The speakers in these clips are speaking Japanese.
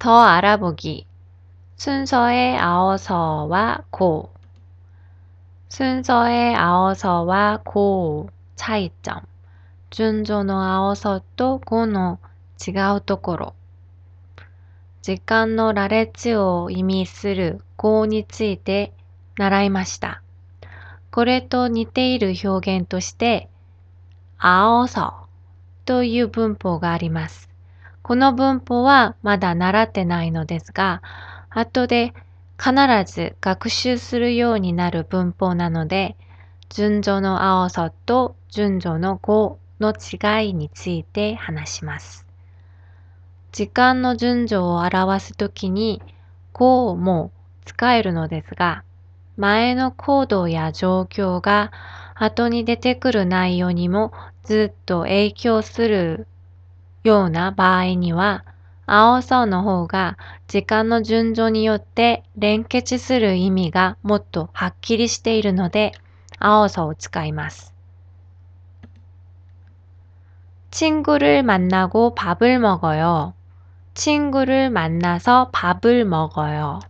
더알아보기순서에아어서와고순서에はこう와고차이점준조의아어서と고の違うところ時間の羅列を意味する語について習いました。これと似ている表現として、あおそという文法があります。この文法はまだ習ってないのですが、後で必ず学習するようになる文法なので、順序の青さと順序の5の違いについて話します。時間の順序を表すときに語も使えるのですが、前の行動や状況が後に出てくる内容にもずっと影響するような場合には、青そうの方が時間の順序によって連結する意味がもっとはっきりしているので、青そうを使います。친구를만나고밥을먹어요친구를만나서밥을먹어요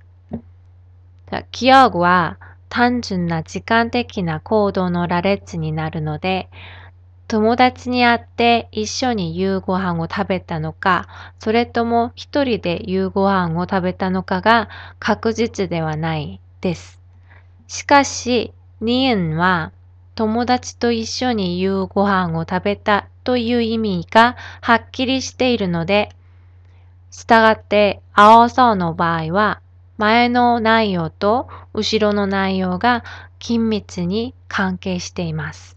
記憶は単純な時間的な行動の羅列になるので、友達に会って一緒に夕ご飯を食べたのか、それとも一人で夕ご飯を食べたのかが確実ではないです。しかし、ニエンは友達と一緒に夕ご飯を食べたという意味がはっきりしているので、したがって、青そうの場合は、前の内容と後ろの内容が緊密に関係しています。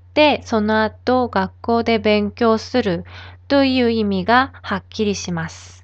ってその後学校で勉強するという意味がはっきりします。